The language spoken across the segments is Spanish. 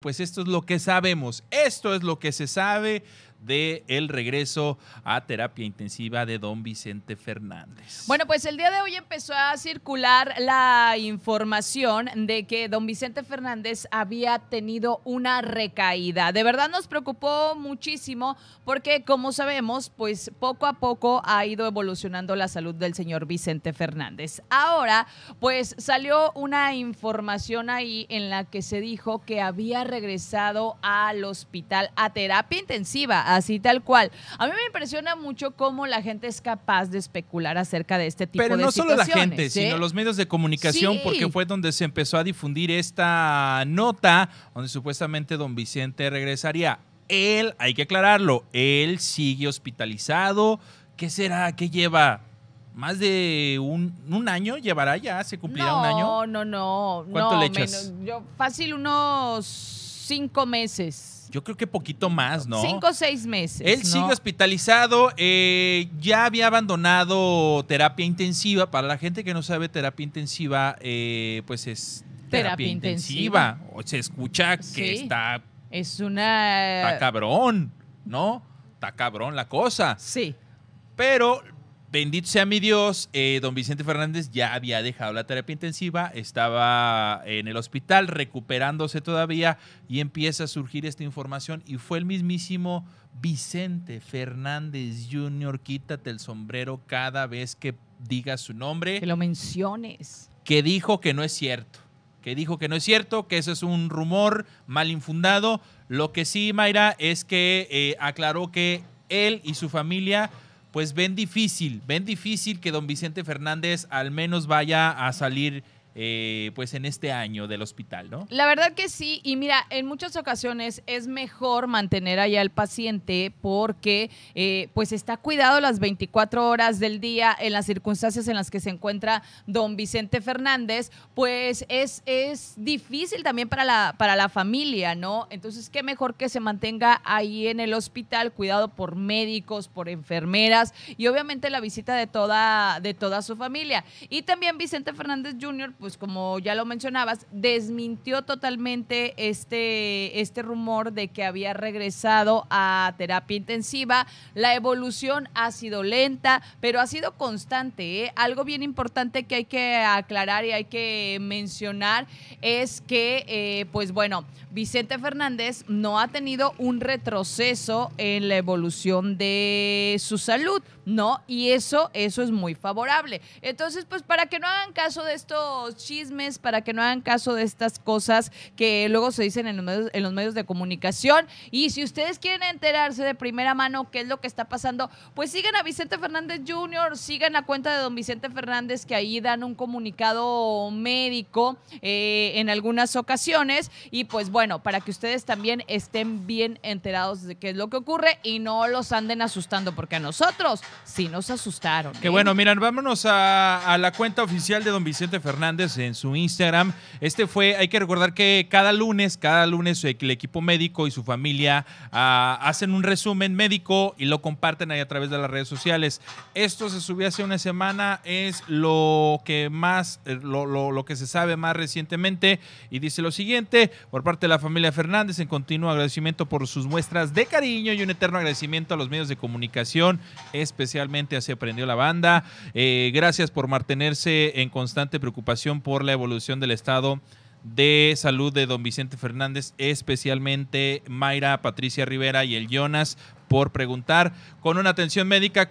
pues esto es lo que sabemos, esto es lo que se sabe de el regreso a terapia intensiva de don Vicente Fernández. Bueno, pues el día de hoy empezó a circular la información de que don Vicente Fernández había tenido una recaída. De verdad nos preocupó muchísimo porque como sabemos, pues poco a poco ha ido evolucionando la salud del señor Vicente Fernández. Ahora, pues salió una información ahí en la que se dijo que había regresado al hospital a terapia intensiva así tal cual. A mí me impresiona mucho cómo la gente es capaz de especular acerca de este tipo de no situaciones. Pero no solo la gente, sino los medios de comunicación, porque fue donde se empezó a difundir esta nota, donde supuestamente don Vicente regresaría. Él, hay que aclararlo, él sigue hospitalizado. ¿Qué será? ¿Qué lleva? más de un, un, año llevará ya, se cumplirá un año. No, no, no. ¿Cuánto no, le yo, fácil unos cinco meses yo creo que poquito más, ¿no? Cinco o seis meses. Él sigue hospitalizado, eh, ya había abandonado terapia intensiva. Para la gente que no sabe, terapia intensiva, eh, pues es terapia, intensiva. O se escucha que está... Es una... Está cabrón, ¿no? Está cabrón la cosa. Sí. Pero Bendito sea mi Dios, eh, don Vicente Fernández ya había dejado la terapia intensiva, estaba en el hospital recuperándose todavía y empieza a surgir esta información y fue el mismísimo Vicente Fernández Jr., quítate el sombrero cada vez que digas su nombre. Que lo menciones. Que dijo que no es cierto, que dijo que no es cierto, que eso es un rumor mal infundado. Lo que sí, Mayra, es que eh, aclaró que él y su familia pues ven difícil, ven difícil que don Vicente Fernández al menos vaya a salir eh, pues en este año del hospital, ¿no? La verdad que sí, y mira, en muchas ocasiones es mejor mantener allá al paciente porque eh, pues está cuidado las 24 horas del día en las circunstancias en las que se encuentra don Vicente Fernández, pues es, es difícil también para la, para la familia, ¿no? Entonces, qué mejor que se mantenga ahí en el hospital, cuidado por médicos, por enfermeras y obviamente la visita de toda, de toda su familia. Y también Vicente Fernández Jr., pues pues como ya lo mencionabas, desmintió totalmente este, este rumor de que había regresado a terapia intensiva. La evolución ha sido lenta, pero ha sido constante. ¿eh? Algo bien importante que hay que aclarar y hay que mencionar es que, eh, pues bueno, Vicente Fernández no ha tenido un retroceso en la evolución de su salud. ¿no? Y eso, eso es muy favorable. Entonces, pues para que no hagan caso de estos chismes, para que no hagan caso de estas cosas que luego se dicen en los medios, de comunicación. Y si ustedes quieren enterarse de primera mano qué es lo que está pasando, pues sigan a Vicente Fernández Jr., sigan la cuenta de don Vicente Fernández, que ahí dan un comunicado médico eh, en algunas ocasiones. Y pues bueno, para que ustedes también estén bien enterados de qué es lo que ocurre y no los anden asustando, porque a nosotros sí nos asustaron. Que ¿eh? bueno, miren, vámonos a, la cuenta oficial de don Vicente Fernández en su Instagram. Este fue, hay que recordar que cada lunes, cada lunes el equipo médico y su familia ah, hacen un resumen médico y lo comparten ahí a través de las redes sociales. Esto se subió hace una semana, es lo que más, eh, lo, que se sabe más recientemente y dice lo siguiente, por parte de la familia Fernández, en continuo agradecimiento por sus muestras de cariño y un eterno agradecimiento a los medios de comunicación, especial especialmente así Aprendió la Banda. Eh, gracias por mantenerse en constante preocupación por la evolución del estado de salud de don Vicente Fernández, especialmente Mayra, Patricia Rivera y el Jonas, por preguntar. Con una atención médica eh,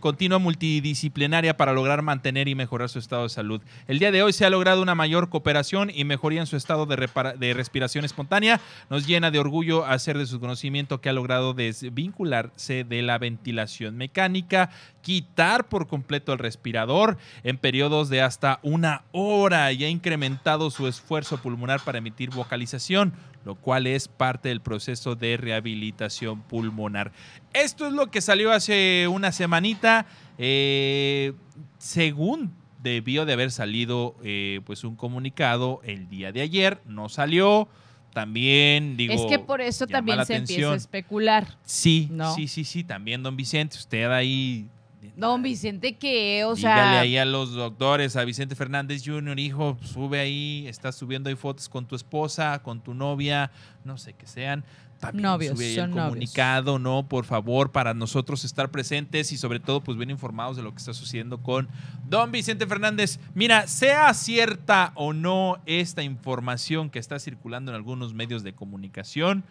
continua, multidisciplinaria para lograr mantener y mejorar su estado de salud. El día de hoy se ha logrado una mayor cooperación y mejoría en su estado de, de respiración espontánea. Nos llena de orgullo hacer de su conocimiento que ha logrado desvincularse de la ventilación mecánica, quitar por completo el respirador en periodos de hasta una hora y ha incrementado su esfuerzo pulmonar para emitir vocalización, lo cual es parte del proceso de rehabilitación pulmonar. Esto es lo que salió hace una semanita, eh, según debió de haber salido eh, pues un comunicado el día de ayer, no salió. También digo. Es que por eso también se empieza a especular. Sí, sí, sí, sí. También, don Vicente, usted ahí Don Vicente, que, O sea. Dígale ahí a los doctores, a Vicente Fernández Jr., hijo, sube ahí, estás subiendo ahí fotos con tu esposa, con tu novia, no sé qué sean. También sube ahí el comunicado, ¿no? Por favor, para nosotros estar presentes y sobre todo, pues bien informados de lo que está sucediendo con Don Vicente Fernández. Mira, sea cierta o no esta información que está circulando en algunos medios de comunicación,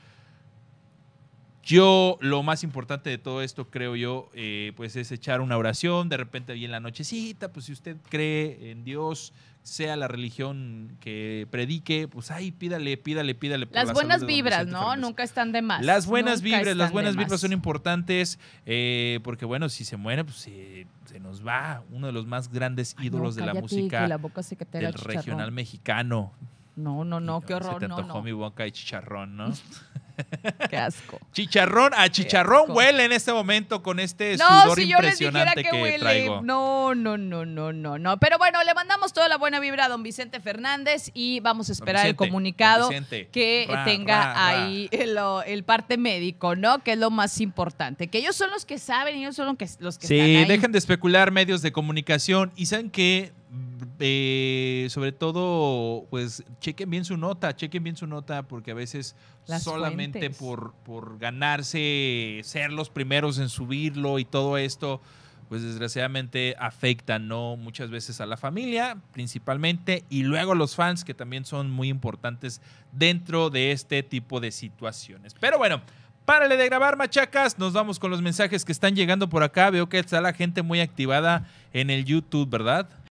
yo lo más importante de todo esto, creo yo, eh, pues es echar una oración de repente ahí en la nochecita, pues si usted cree en Dios, sea la religión que predique, pues ay, pídale, pídale, pídale. las buenas vibras, ¿no? Nunca están de más. Las buenas vibras, las buenas vibras son importantes, eh, porque bueno, si se muere, pues se nos va uno de los más grandes ídolos de la música la boca del regional mexicano. No, no, no, qué horror. Se te mi boca de chicharrón, ¿no? Qué Chicharrón, a chicharrón huele en este momento con este no, sudor impresionante que, que Traigo. No, no, no, no, no, no. Pero bueno, le mandamos toda la buena vibra a don Vicente Fernández y vamos a esperar el comunicado que tenga ahí El, parte médico, ¿no? Que es lo más importante. Que ellos son los que saben, ellos son los que, los que sí, están dejen de especular medios de comunicación y saben que eh, sobre todo, pues chequen bien su nota, chequen bien su nota, porque a veces solamente por, por, ganarse, ser los primeros en subirlo y todo esto, pues desgraciadamente afecta, ¿no? Muchas veces a la familia, principalmente, y luego a los fans, que también son muy importantes dentro de este tipo de situaciones. Pero bueno. Párale de grabar, machacas. Nos vamos con los mensajes que están llegando por acá. Veo que está la gente muy activada en el YouTube, ¿verdad?